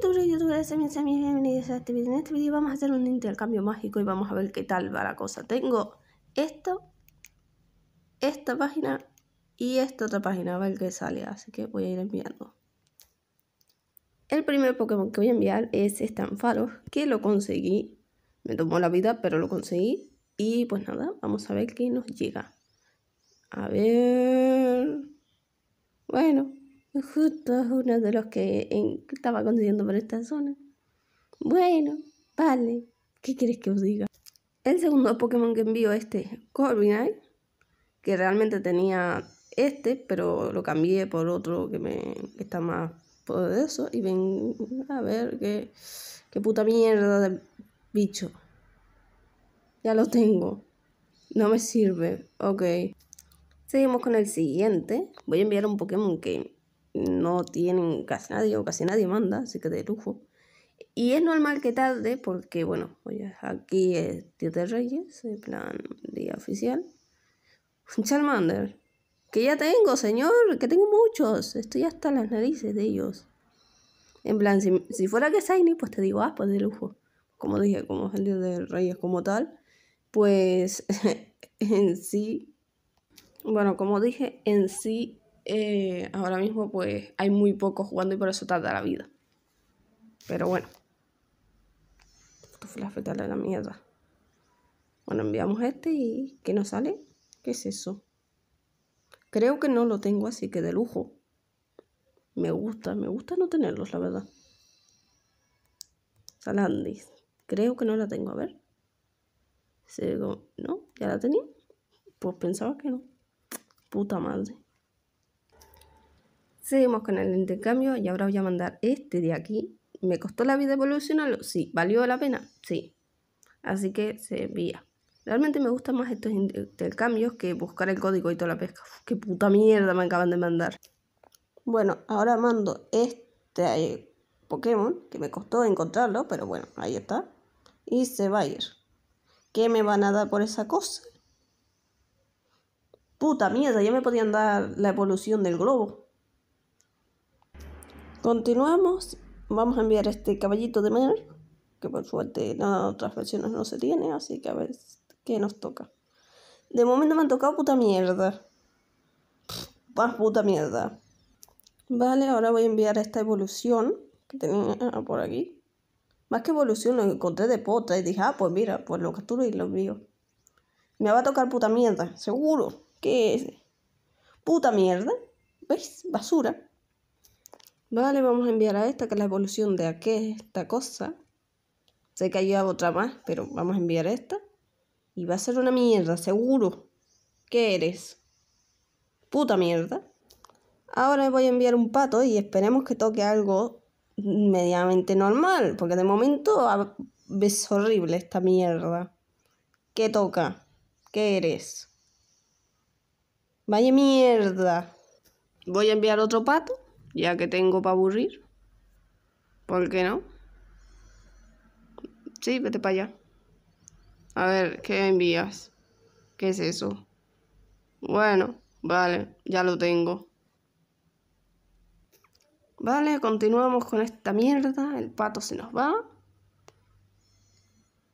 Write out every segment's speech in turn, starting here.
YouTube, YouTube, mis amigos, bienvenidos a este video. En este vídeo vamos a hacer un intercambio mágico y vamos a ver qué tal va la cosa. Tengo esto, esta página y esta otra página, a ver qué sale, así que voy a ir enviando. El primer Pokémon que voy a enviar es Anfaro, que lo conseguí. Me tomó la vida, pero lo conseguí. Y pues nada, vamos a ver qué nos llega. A ver... Bueno, Justo es uno de los que estaba consiguiendo por esta zona. Bueno, vale. ¿Qué quieres que os diga? El segundo Pokémon que envió este Corviknight, que realmente tenía este, pero lo cambié por otro que me está más poderoso. Y ven a ver qué, qué puta mierda de bicho. Ya lo tengo. No me sirve. Ok. Seguimos con el siguiente. Voy a enviar un Pokémon que no tienen casi nadie o casi nadie manda, así que de lujo. Y es normal que tarde porque, bueno, aquí es Día de Reyes, en plan día oficial. Un Charmander, que ya tengo, señor, que tengo muchos, estoy hasta las narices de ellos. En plan, si, fuera que Saini, pues te digo, ah, pues de lujo. Como dije, como es el Día de Reyes como tal, pues en sí, bueno, como dije, en sí eh, ahora mismo pues hay muy pocos jugando y por eso tarda la vida. Pero bueno. Esto fue la fetal de la mierda. Bueno, enviamos este y ¿qué nos sale? ¿Qué es eso? Creo que no lo tengo, así que de lujo. Me gusta, me gusta no tenerlos, la verdad. Salandis. Creo que no la tengo, a ver. ¿No? ¿Ya la tenía? Pues pensaba que no. Puta madre. Seguimos con el intercambio y ahora voy a mandar este de aquí. ¿Me costó la vida evolucionarlo? Sí. ¿Valió la pena? Sí. Así que se envía. Realmente me gustan más estos intercambios que buscar el código y toda la pesca. qué puta mierda me acaban de mandar. Bueno, ahora mando este eh, Pokémon, que me costó encontrarlo, pero bueno, ahí está. Y se va a ir. ¿Qué me van a dar por esa cosa? Puta mierda, ya me podían dar la evolución del globo. Continuamos. Vamos a enviar este caballito de Mer que por suerte en otras versiones no se tiene, así que a ver qué nos toca. De momento me han tocado puta mierda. Más puta mierda. Vale, ahora voy a enviar esta evolución que tenía por aquí. Más que evolución, lo encontré de pota y dije, ah, pues mira, pues lo capturo y lo envío. Me va a tocar puta mierda, seguro. ¿Qué es? Puta mierda. ¿Ves? Basura. Vale, vamos a enviar a esta, que es la evolución de esta cosa. Sé que hay otra más, pero vamos a enviar a esta. Y va a ser una mierda, seguro. ¿Qué eres? Puta mierda. Ahora voy a enviar un pato y esperemos que toque algo medianamente normal, porque de momento es horrible esta mierda. ¿Qué toca? ¿Qué eres? Vaya mierda. Voy a enviar otro pato ya que tengo para aburrir. ¿Por qué no? Sí, vete para allá. A ver, ¿qué envías? ¿Qué es eso? Bueno, vale, ya lo tengo. Vale, continuamos con esta mierda. El pato se nos va.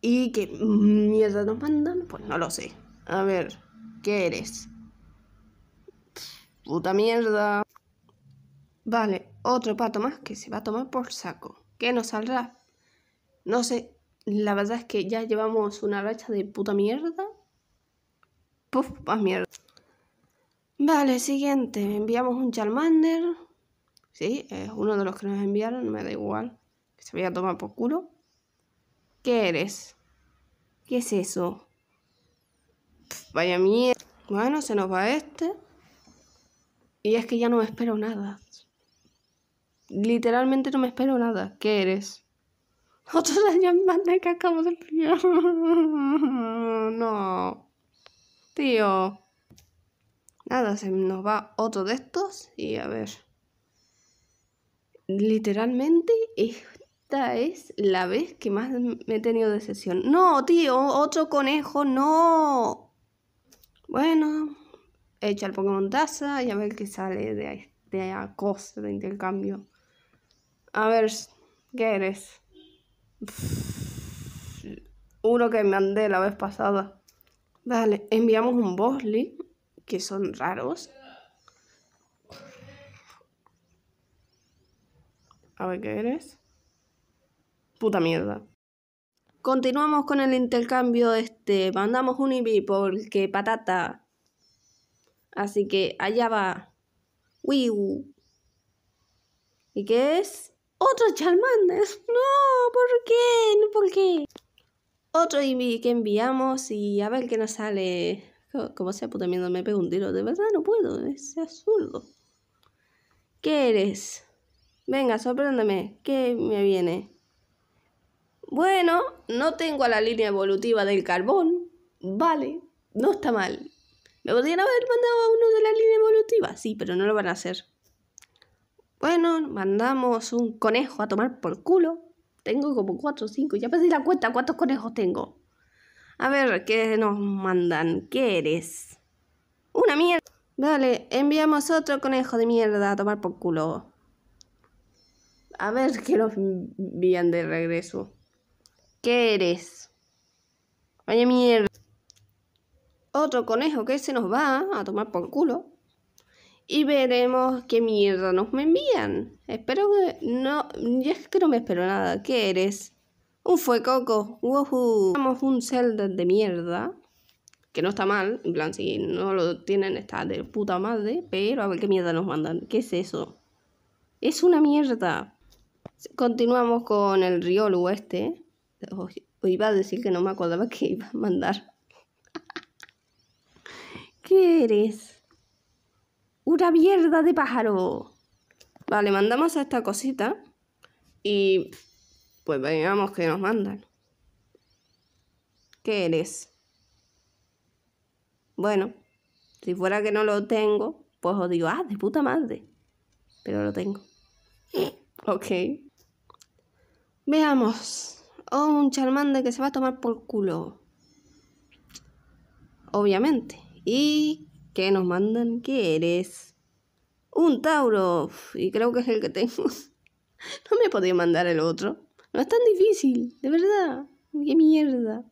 ¿Y qué mierda nos mandan? Pues no lo sé. A ver, ¿qué eres? Puta mierda. Vale, otro pato más que se va a tomar por saco. ¿Qué nos saldrá? No sé, la verdad es que ya llevamos una racha de puta mierda. Puf, más mierda. Vale, siguiente. Enviamos un Charmander. Sí, es uno de los que nos enviaron, me da igual. Que se vaya a tomar por culo. ¿Qué eres? ¿Qué es eso? vaya mierda. Bueno, se nos va este. Y es que ya no espero nada literalmente no me espero nada. ¿Qué eres? otro años más de que acabo de No. Tío. Nada, se nos va otro de estos y a ver. Literalmente esta es la vez que más me he tenido de sesión. No, tío, otro conejo, no. Bueno, echa el Pokémon Taza y a ver qué sale de, de de intercambio. A ver, ¿qué eres? uno que me andé la vez pasada. Dale, enviamos un Bosley, que son raros. A ver, ¿qué eres? Puta mierda. Continuamos con el intercambio este. Mandamos un ibi porque patata. Así que allá va. Wii ¿Y qué es? Otro Charmander. No, ¿por qué? ¿No por qué? Otro que enviamos y a ver qué nos sale. Como sea, puta mierda, me pego un tiro. De verdad no puedo, es eh, absurdo. ¿Qué eres? Venga, sorpréndeme. ¿Qué me viene? Bueno, no tengo a la línea evolutiva del carbón. Vale, no está mal. Me podrían haber mandado a uno de la línea evolutiva, sí, pero no lo van a hacer. Bueno, mandamos un conejo a tomar por culo. Tengo como cuatro o cinco. Ya pasé la cuenta cuántos conejos tengo. A ver, ¿qué nos mandan? ¿Qué eres? ¡Una mierda! Vale, enviamos otro conejo de mierda a tomar por culo. A ver qué nos envían de regreso. ¿Qué eres? Vaya mierda. Otro conejo que se nos va a tomar por culo y veremos qué mierda nos me envían. Espero que no, ya es que no me espero nada. ¿Qué eres? Un fuecoco, woohoo. Vamos un Zelda de mierda, que no está mal, en plan, si no lo tienen está de puta madre, pero a ver qué mierda nos mandan. ¿Qué es eso? Es una mierda. Continuamos con el Riolu este. iba a decir que no me acordaba que iba a mandar. ¿Qué eres? ¡Una mierda de pájaro! Vale, mandamos a esta cosita y pues veamos qué nos mandan. ¿Qué eres? Bueno, si fuera que no lo tengo, pues os digo, ah, de puta madre. Pero lo tengo. ok. Veamos. Oh, un charmante que se va a tomar por culo. Obviamente. ¿Y ¿Qué nos mandan, ¿qué eres? Un Tauro. Y creo que es el que tengo. no me podía mandar el otro. No es tan difícil, de verdad. Qué mierda.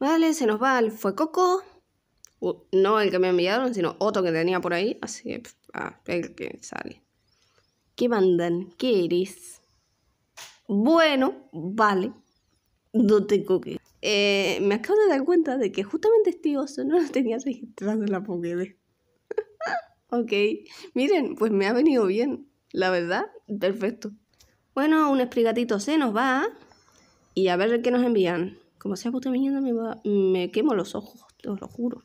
Vale, se nos va el fue Coco. no el que me enviaron, sino otro que tenía por ahí. Así que, ah, el que sale. ¿Qué mandan? ¿Qué eres? Bueno, vale no tengo que. Eh, me acabo de dar cuenta de que justamente este oso no lo tenía registrado en la Pokédex. ok, miren, pues me ha venido bien, la verdad, perfecto. Bueno, un esprigatito se nos va y a ver qué nos envían. Como sea puta pues mierda, me, va... me quemo los ojos, te lo juro.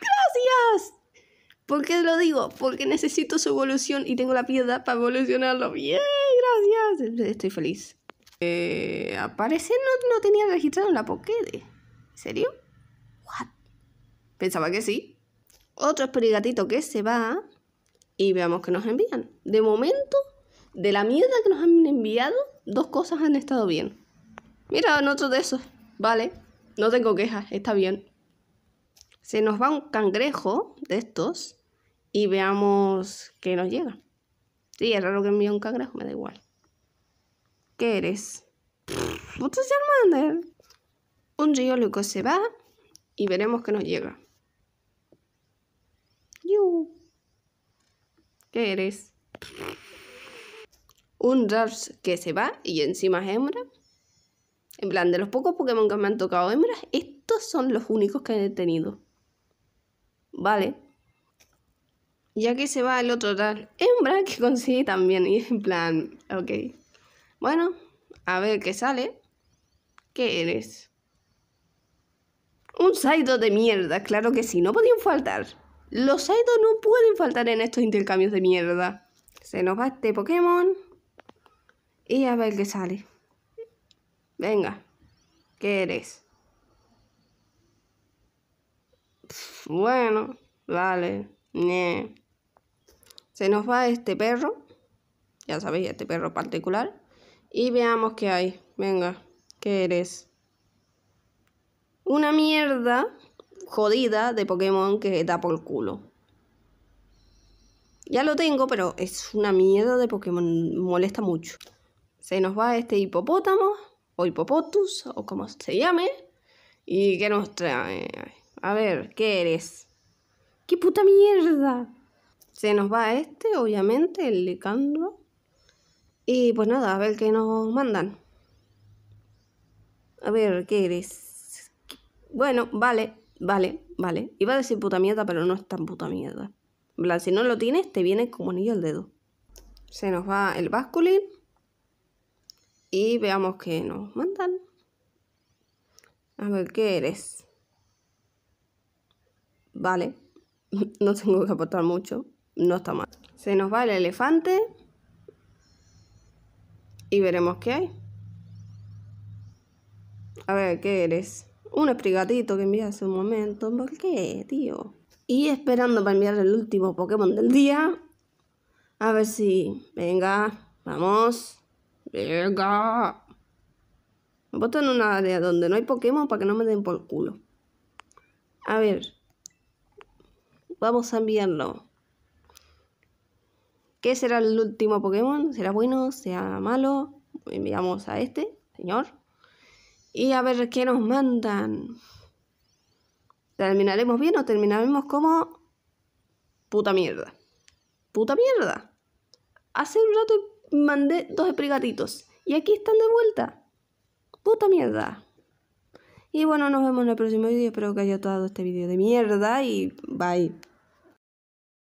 ¡Gracias! ¿Por qué lo digo? Porque necesito su evolución y tengo la piedra para evolucionarlo bien gracias, estoy feliz. Eh, no, tenía registrado en la Pokédex. ¿En serio? Pensaba que sí. Otro esperigatito que se va y veamos que nos envían. De momento, de la mierda que nos han enviado, dos cosas han estado bien. Mira, en otro de esos. Vale, no tengo quejas, está bien. Se nos va un cangrejo de estos y veamos que nos llega. Sí, es raro que envió un cangrejo, me da igual. ¿Qué eres? ¿Vos Charmander? Un geólogo se va y veremos que nos llega. ¿Qué eres? Un Rars que se va y encima es hembra. En plan, de los pocos Pokémon que me han tocado hembras, estos son los únicos que he tenido. Vale ya que se va el otro tal, hembra que consigue también. Y en plan, ok. Bueno, a ver qué sale. ¿Qué eres? Un Saido de mierda, claro que sí, no podían faltar. Los saidos no pueden faltar en estos intercambios de mierda. Se nos va este Pokémon. Y a ver qué sale. Venga, ¿qué eres? bueno, vale. Se nos va este perro. Ya sabéis, este perro particular. Y veamos qué hay. Venga, ¿qué eres? Una mierda jodida de Pokémon que da por culo. Ya lo tengo, pero es una mierda de Pokémon. Molesta mucho. Se nos va este hipopótamo, o hipopotus, o como se llame. ¿Y qué nos trae? A ver, ¿qué eres? ¡Qué puta mierda! se nos va este, obviamente, el licandro. Y pues nada, a ver qué nos mandan. A ver, ¿qué eres? Bueno, vale, vale, vale. Iba a decir puta mierda, pero no es tan puta mierda. si no lo tienes, te viene como anillo al dedo. Se nos va el basculin. Y veamos qué nos mandan. A ver, ¿qué eres? Vale. no tengo que aportar mucho. No está mal. Se nos va el elefante. Y veremos qué hay. A ver, ¿qué eres? Un esprigatito que envía hace un momento. ¿Por qué, tío? Y esperando para enviar el último Pokémon del día. A ver si. Venga, vamos. Venga. Me puesto en una área donde no hay Pokémon para que no me den por culo. A ver. Vamos a enviarlo. ¿Qué será el último Pokémon? ¿Será bueno? ¿Será malo? Enviamos a este, señor. Y a ver qué nos mandan. ¿Terminaremos bien o terminaremos como puta mierda? Puta mierda. Hace un rato mandé dos esprigatitos y aquí están de vuelta. Puta mierda. Y bueno, nos vemos en el próximo vídeo. Espero que haya todo este vídeo de mierda y bye.